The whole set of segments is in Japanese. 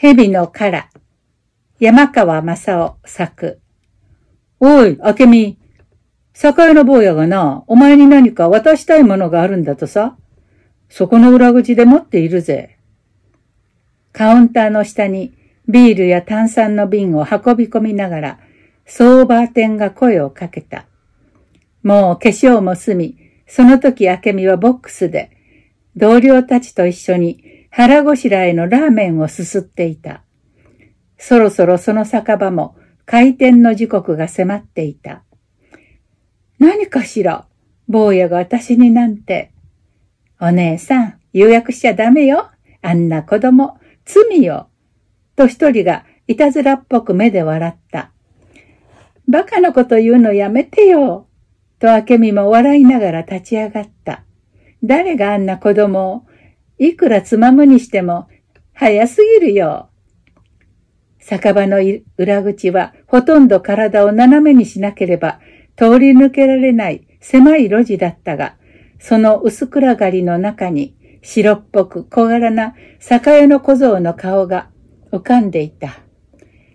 蛇の殻。山川正夫作。おい、明美。酒屋の坊やがな、お前に何か渡したいものがあるんだとさ。そこの裏口で持っているぜ。カウンターの下にビールや炭酸の瓶を運び込みながら、相場バーが声をかけた。もう化粧も済み、その時明美はボックスで、同僚たちと一緒に腹ごしらえのラーメンをすすっていた。そろそろその酒場も開店の時刻が迫っていた。何かしら坊やが私になんて。お姉さん、予約しちゃダメよ。あんな子供、罪よ。と一人がいたずらっぽく目で笑った。バカなこと言うのやめてよ。と明美も笑いながら立ち上がった。誰があんな子供をいくらつまむにしても、早すぎるよ。酒場の裏口はほとんど体を斜めにしなければ通り抜けられない狭い路地だったが、その薄暗がりの中に白っぽく小柄な酒屋の小僧の顔が浮かんでいた。あ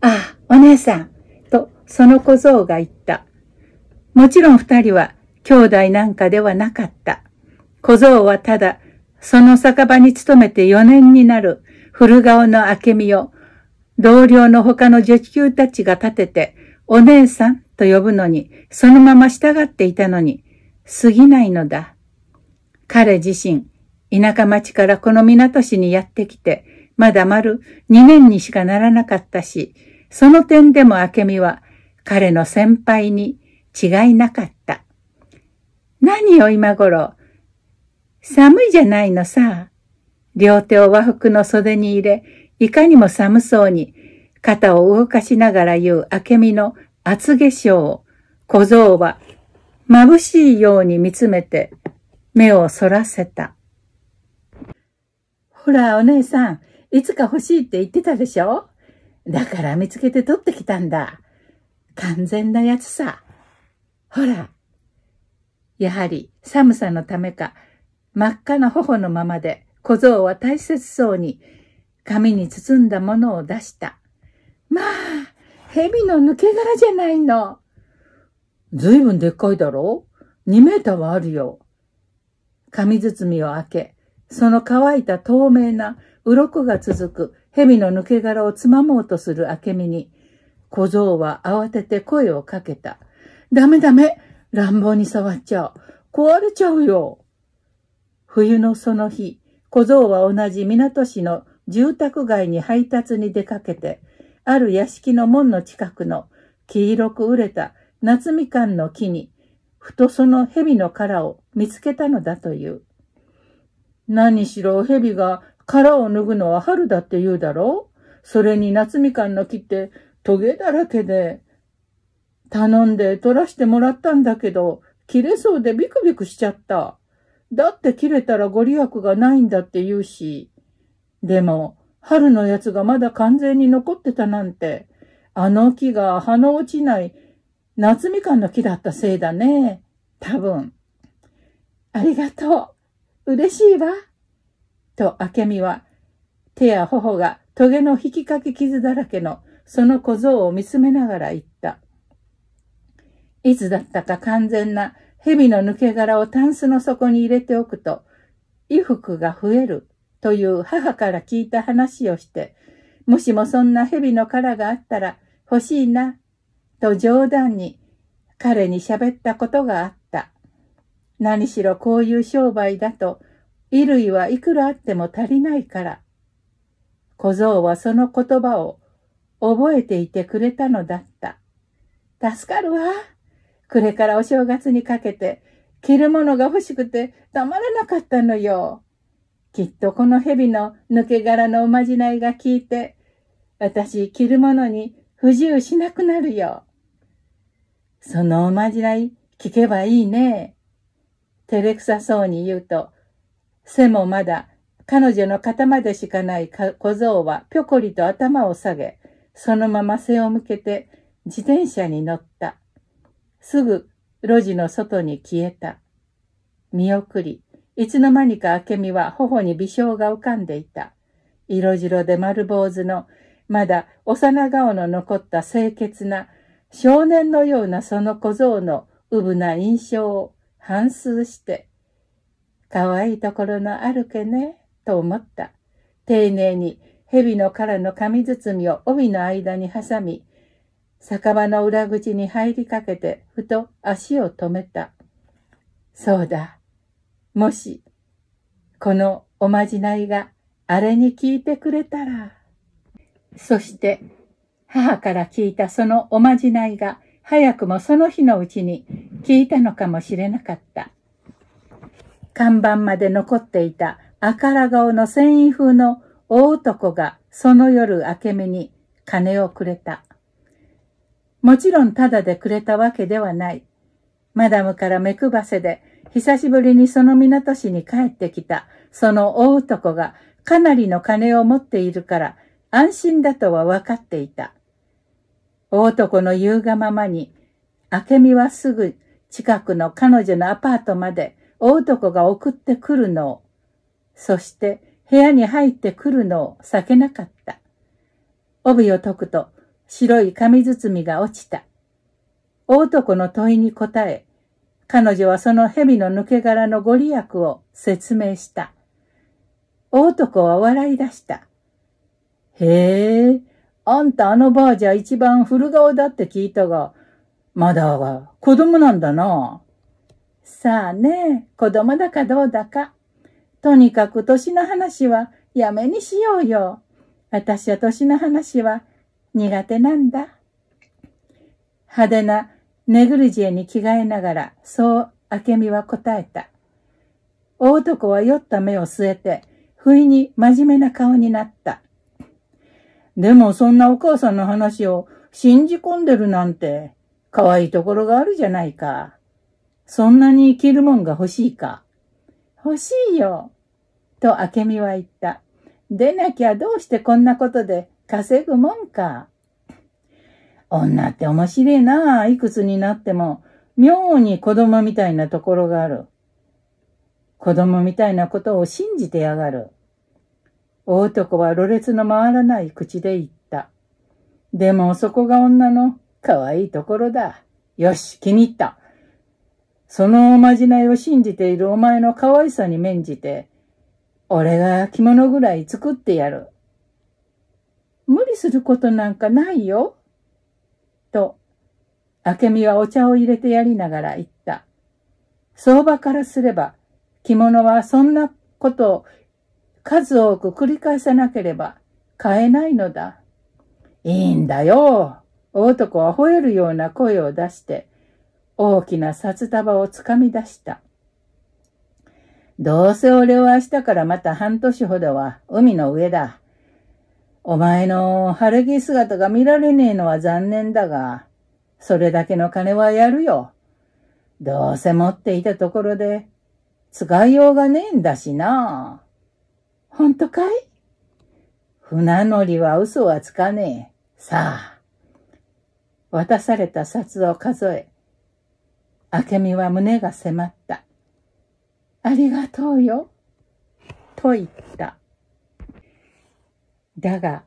あ、お姉さん、とその小僧が言った。もちろん二人は兄弟なんかではなかった。小僧はただその酒場に勤めて4年になる古顔の明美を、同僚の他の女給たちが立てて、お姉さんと呼ぶのに、そのまま従っていたのに、過ぎないのだ。彼自身、田舎町からこの港市にやってきて、まだ丸2年にしかならなかったし、その点でも明美は彼の先輩に違いなかった。何を今頃、寒いじゃないのさ。両手を和服の袖に入れ、いかにも寒そうに、肩を動かしながら言う明美の厚化粧を、小僧は眩しいように見つめて、目をそらせた。ほら、お姉さん、いつか欲しいって言ってたでしょだから見つけて取ってきたんだ。完全なやつさ。ほら。やはり寒さのためか真っ赤な頬のままで小僧は大切そうに紙に包んだものを出した。まあ、蛇の抜け殻じゃないの。ずいぶんでっかいだろ ?2 メーターはあるよ。紙包みを開け、その乾いた透明な鱗が続く蛇の抜け殻をつまもうとする明美に、小僧は慌てて声をかけた。ダメダメ乱暴に触っちゃう。壊れちゃうよ。冬のその日、小僧は同じ港市の住宅街に配達に出かけて、ある屋敷の門の近くの黄色く熟れた夏みかんの木に、ふとその蛇の殻を見つけたのだという。何しろ蛇が殻を脱ぐのは春だって言うだろうそれに夏みかんの木ってトゲだらけで、頼んで取らしてもらったんだけど、切れそうでビクビクしちゃった。だって切れたらご利益がないんだって言うし。でも、春のやつがまだ完全に残ってたなんて、あの木が葉の落ちない夏みかんの木だったせいだね。多分。ありがとう。嬉しいわ。と、明美は、手や頬が棘の引きかけ傷だらけのその小僧を見つめながら言った。いつだったか完全な蛇の抜け殻をタンスの底に入れておくと、衣服が増えるという母から聞いた話をして、もしもそんな蛇の殻があったら欲しいな、と冗談に彼に喋ったことがあった。何しろこういう商売だと、衣類はいくらあっても足りないから。小僧はその言葉を覚えていてくれたのだった。助かるわ。これからお正月にかけて着るものが欲しくてたまらなかったのよ。きっとこの蛇の抜け殻のおまじないが効いて、私着るものに不自由しなくなるよ。そのおまじない聞けばいいね。照れくさそうに言うと、背もまだ彼女の肩までしかない小僧はぴょこりと頭を下げ、そのまま背を向けて自転車に乗った。すぐ路地の外に消えた。見送り、いつの間にか明美は頬に微笑が浮かんでいた。色白で丸坊主の、まだ幼顔の残った清潔な、少年のようなその小僧のうぶな印象を反数して、可愛いところのあるけね、と思った。丁寧に蛇の殻の紙包みを帯の間に挟み、酒場の裏口に入りかけて、ふと足を止めた。そうだ。もし、このおまじないがあれに聞いてくれたら。そして、母から聞いたそのおまじないが、早くもその日のうちに聞いたのかもしれなかった。看板まで残っていた赤ら顔の繊維風の大男がその夜明け目に金をくれた。もちろんタダでくれたわけではない。マダムから目配せで、久しぶりにその港市に帰ってきた、その大男がかなりの金を持っているから、安心だとは分かっていた。大男の言うがままに、明美はすぐ近くの彼女のアパートまで大男が送ってくるのを、そして部屋に入ってくるのを避けなかった。帯を解くと白い紙包みが落ちた。大男の問いに答え、彼女はその蛇の抜け殻のご利益を説明した。大男は笑い出した。へえ、あんたあのばあじゃ一番古顔だって聞いたが、まだは子供なんだな。さあね、子供だかどうだか。とにかく年の話はやめにしようよ。私は年の話は苦手なんだ。派手なネグリジエに着替えながら、そう明美は答えた。大男は酔った目を据えて、不意に真面目な顔になった。でもそんなお母さんの話を信じ込んでるなんて、可愛いところがあるじゃないか。そんなに着るもんが欲しいか。欲しいよ。と明美は言った。出なきゃどうしてこんなことで稼ぐもんか。女って面白いなあ。いくつになっても、妙に子供みたいなところがある。子供みたいなことを信じてやがる。男はろれつの回らない口で言った。でもそこが女の可愛いところだ。よし、気に入った。そのおまじないを信じているお前の可愛さに免じて、俺が着物ぐらい作ってやる。無理することなんかないよ。と、明美はお茶を入れてやりながら言った。相場からすれば、着物はそんなことを数多く繰り返さなければ買えないのだ。いいんだよ。男は吠えるような声を出して、大きな札束をつかみ出した。どうせ俺は明日からまた半年ほどは海の上だ。お前の晴れ着姿が見られねえのは残念だが、それだけの金はやるよ。どうせ持っていたところで、使いようがねえんだしな。ほんとかい船乗りは嘘はつかねえ。さあ。渡された札を数え、明美は胸が迫った。ありがとうよ。と言った。だが、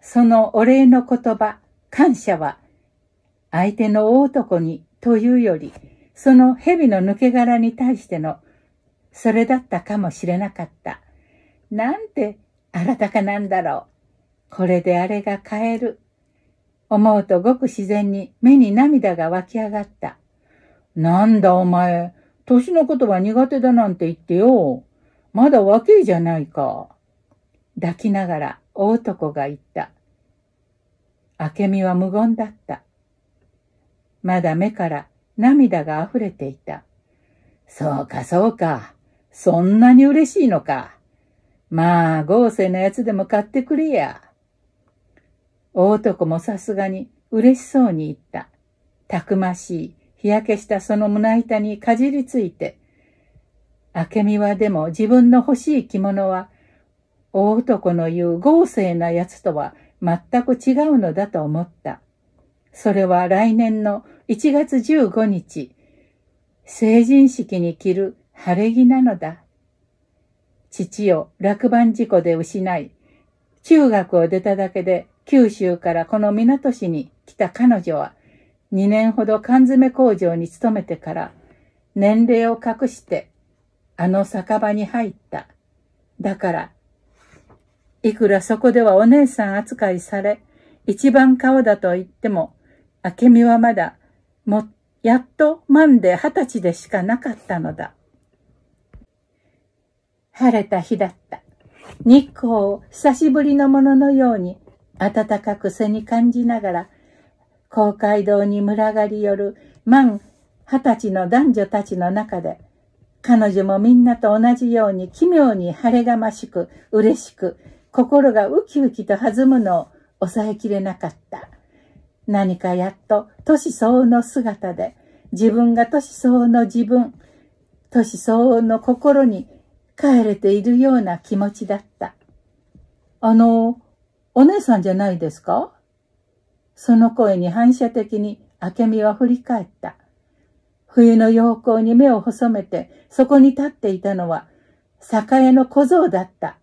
そのお礼の言葉、感謝は、相手の大男にというより、その蛇の抜け殻に対しての、それだったかもしれなかった。なんてあらたかなんだろう。これであれが変える。思うとごく自然に目に涙が湧き上がった。なんだお前、年のことは苦手だなんて言ってよ。まだ若いじゃないか。抱きながら大男が言った。明美は無言だった。まだ目から涙が溢れていた。そうかそうか。そんなに嬉しいのか。まあ、豪勢なやつでも買ってくれや。大男もさすがに嬉しそうに言った。たくましい、日焼けしたその胸板にかじりついて、明美はでも自分の欲しい着物は大男の言う豪勢な奴とは全く違うのだと思った。それは来年の1月15日、成人式に着る晴れ着なのだ。父を落盤事故で失い、中学を出ただけで九州からこの港市に来た彼女は、2年ほど缶詰工場に勤めてから、年齢を隠して、あの酒場に入った。だから、いくらそこではお姉さん扱いされ、一番顔だと言っても、明美はまだ、も、やっと満で二十歳でしかなかったのだ。晴れた日だった。日光を久しぶりのもののように暖かく背に感じながら、公会堂に群がり寄る満二十歳の男女たちの中で、彼女もみんなと同じように奇妙に晴れがましく、嬉しく、心がウキウキと弾むのを抑えきれなかった。何かやっと年相応の姿で、自分が年相応の自分、年相応の心に帰れているような気持ちだった。あの、お姉さんじゃないですかその声に反射的に明美は振り返った。冬の陽光に目を細めて、そこに立っていたのは、酒屋の小僧だった。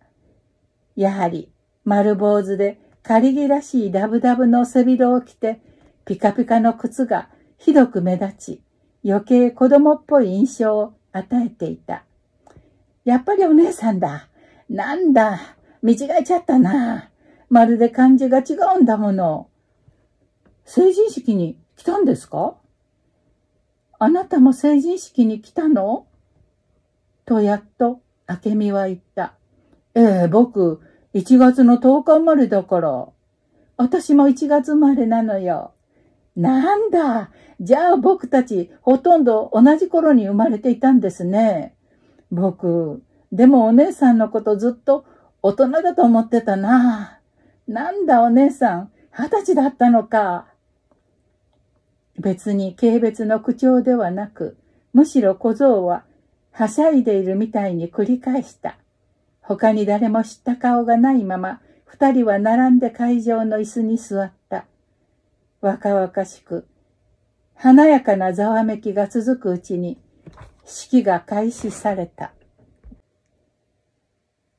やはり丸坊主で仮着らしいダブダブの背広を着て、ピカピカの靴がひどく目立ち、余計子供っぽい印象を与えていた。やっぱりお姉さんだ。なんだ。見違えちゃったな。まるで感じが違うんだもの。成人式に来たんですかあなたも成人式に来たのとやっと明美は言った。ええ、僕、1月の10日生まれだから。私も1月生まれなのよ。なんだ。じゃあ僕たち、ほとんど同じ頃に生まれていたんですね。僕、でもお姉さんのことずっと大人だと思ってたな。なんだお姉さん、二十歳だったのか。別に軽蔑の口調ではなく、むしろ小僧ははしゃいでいるみたいに繰り返した。他に誰も知った顔がないまま、二人は並んで会場の椅子に座った。若々しく、華やかなざわめきが続くうちに、式が開始された。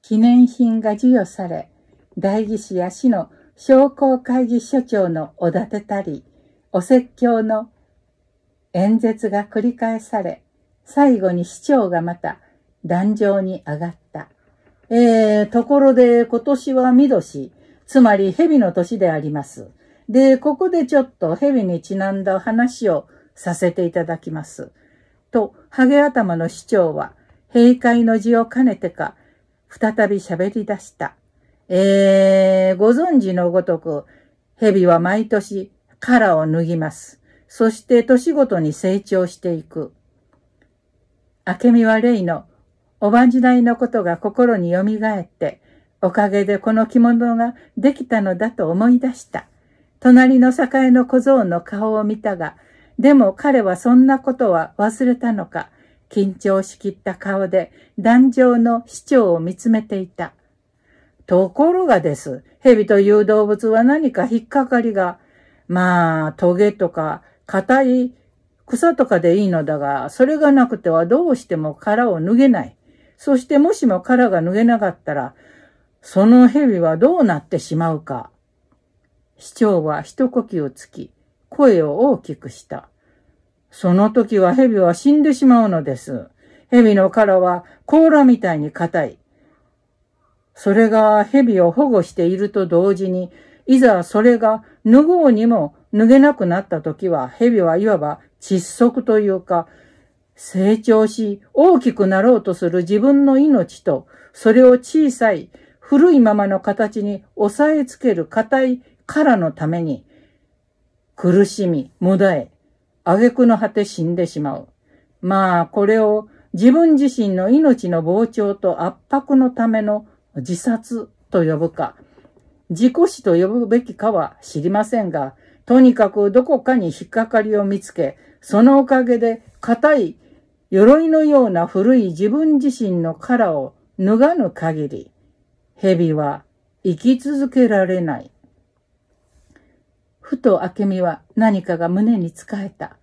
記念品が授与され、代議士や市の商工会議所長のおだてたり、お説教の演説が繰り返され、最後に市長がまた壇上に上がった。えー、ところで今年は見年、つまり蛇の年であります。で、ここでちょっと蛇にちなんだ話をさせていただきます。と、ハゲ頭の市長は、閉会の字を兼ねてか、再び喋り出した。えー、ご存知のごとく、蛇は毎年殻を脱ぎます。そして年ごとに成長していく。明美は例のおばんじないのことが心によみがえって、おかげでこの着物ができたのだと思い出した。隣の栄の小僧の顔を見たが、でも彼はそんなことは忘れたのか、緊張しきった顔で壇上の市長を見つめていた。ところがです。蛇という動物は何か引っかかりが、まあ、トゲとか、硬い草とかでいいのだが、それがなくてはどうしても殻を脱げない。そしてもしも殻が脱げなかったら、その蛇はどうなってしまうか。市長は一呼吸つき、声を大きくした。その時は蛇は死んでしまうのです。蛇の殻は甲羅みたいに硬い。それが蛇を保護していると同時に、いざそれが脱ごうにも脱げなくなった時は、蛇はいわば窒息というか、成長し大きくなろうとする自分の命と、それを小さい、古いままの形に押さえつける硬い殻のために、苦しみ、もだえ、挙句の果て死んでしまう。まあ、これを自分自身の命の膨張と圧迫のための自殺と呼ぶか、自己死と呼ぶべきかは知りませんが、とにかくどこかに引っかかりを見つけ、そのおかげで硬い鎧のような古い自分自身の殻を脱がぬ限り、蛇は生き続けられない。ふと明美は何かが胸に使えた。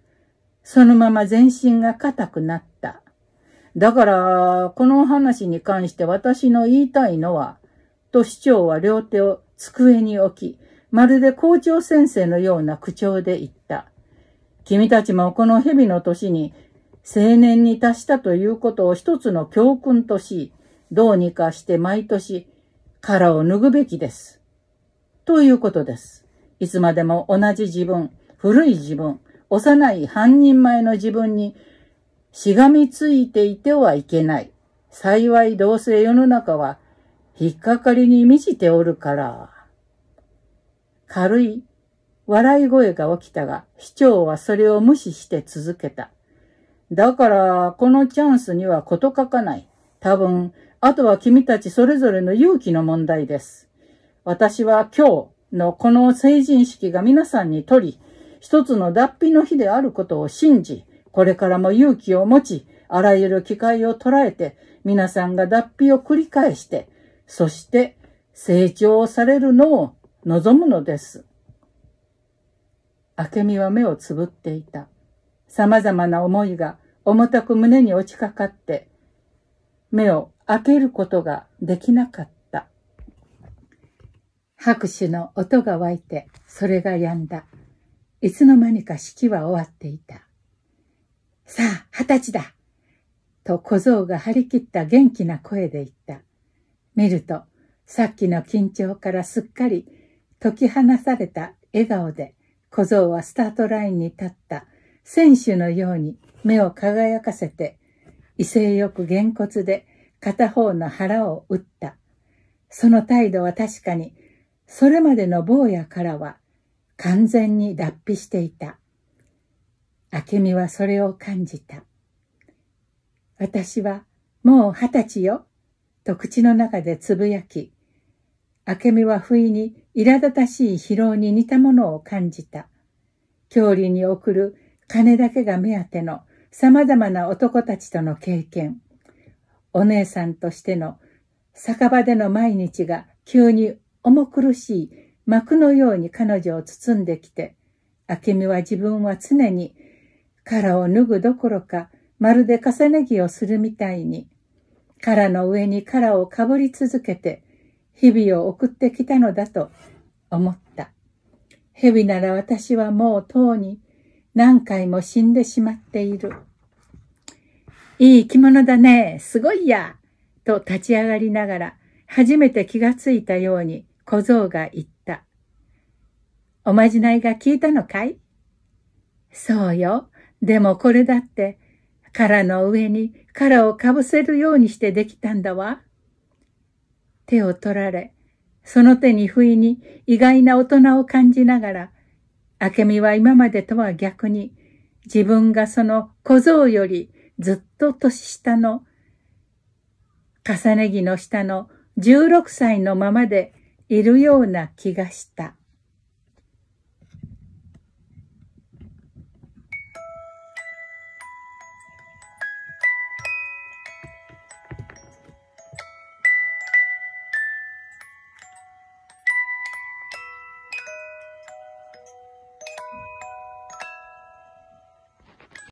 そのまま全身が硬くなった。だから、この話に関して私の言いたいのは、と市長は両手を机に置き、まるで校長先生のような口調で言った。君たちもこの蛇の年に青年に達したということを一つの教訓とし、どうにかして毎年殻を脱ぐべきです。ということです。いつまでも同じ自分、古い自分、幼い半人前の自分にしがみついていてはいけない。幸いどうせ世の中は引っかかりに満ちておるから。軽い笑い声が起きたが、市長はそれを無視して続けた。だから、このチャンスには事欠かない。多分、あとは君たちそれぞれの勇気の問題です。私は今日のこの成人式が皆さんにとり、一つの脱皮の日であることを信じ、これからも勇気を持ち、あらゆる機会を捉えて、皆さんが脱皮を繰り返して、そして成長されるのを望むのです。明美は目をつぶっていた。様々な思いが重たく胸に落ちかかって、目を開けることができなかった。拍手の音が湧いて、それが止んだ。いつの間にか式は終わっていた。さあ、二十歳だと小僧が張り切った元気な声で言った。見ると、さっきの緊張からすっかり解き放された笑顔で、小僧はスタートラインに立った選手のように目を輝かせて、威勢よくげんこつで片方の腹を打った。その態度は確かに、それまでの坊やからは完全に脱皮していた。明美はそれを感じた。私はもう二十歳よ、と口の中でつぶやき、明美は不意に苛立たしい疲労に似たものを感じた。郷里に送る金だけが目当ての様々な男たちとの経験、お姉さんとしての酒場での毎日が急に重苦しい幕のように彼女を包んできて、明美は自分は常に殻を脱ぐどころか、まるで重ね着をするみたいに、殻の上に殻をかぶり続けて、日々を送ってきたのだと思った。蛇なら私はもうとうに何回も死んでしまっている。いい着物だね、すごいや、と立ち上がりながら、初めて気がついたように小僧が言った。おまじないが効いたのかいそうよ。でもこれだって、殻の上に殻をかぶせるようにしてできたんだわ。手を取られ、その手に不意に意外な大人を感じながら、明美は今までとは逆に、自分がその小僧よりずっと年下の、重ね着の下の16歳のままでいるような気がした。